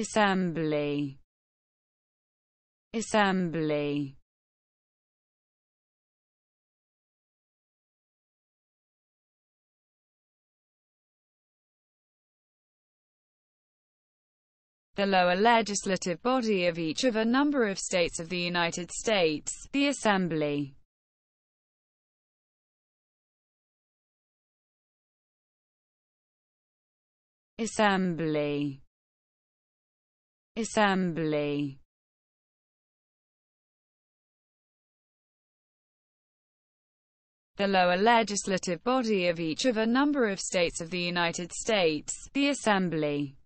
assembly assembly the lower legislative body of each of a number of states of the United States, the Assembly. Assembly assembly the lower legislative body of each of a number of states of the United States, the Assembly.